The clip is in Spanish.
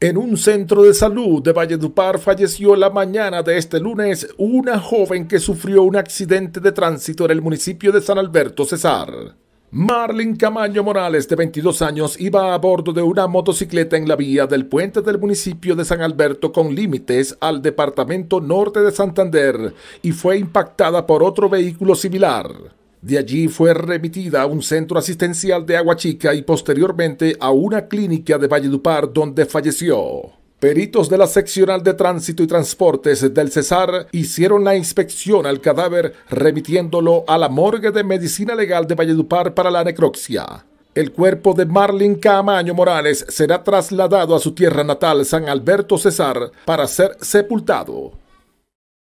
En un centro de salud de Valledupar falleció la mañana de este lunes una joven que sufrió un accidente de tránsito en el municipio de San Alberto Cesar. Marlin Camaño Morales, de 22 años, iba a bordo de una motocicleta en la vía del puente del municipio de San Alberto con límites al departamento norte de Santander y fue impactada por otro vehículo similar. De allí fue remitida a un centro asistencial de Aguachica y posteriormente a una clínica de Valledupar donde falleció. Peritos de la Seccional de Tránsito y Transportes del Cesar hicieron la inspección al cadáver remitiéndolo a la morgue de Medicina Legal de Valledupar para la necropsia. El cuerpo de Marlin Camaño Morales será trasladado a su tierra natal, San Alberto Cesar, para ser sepultado.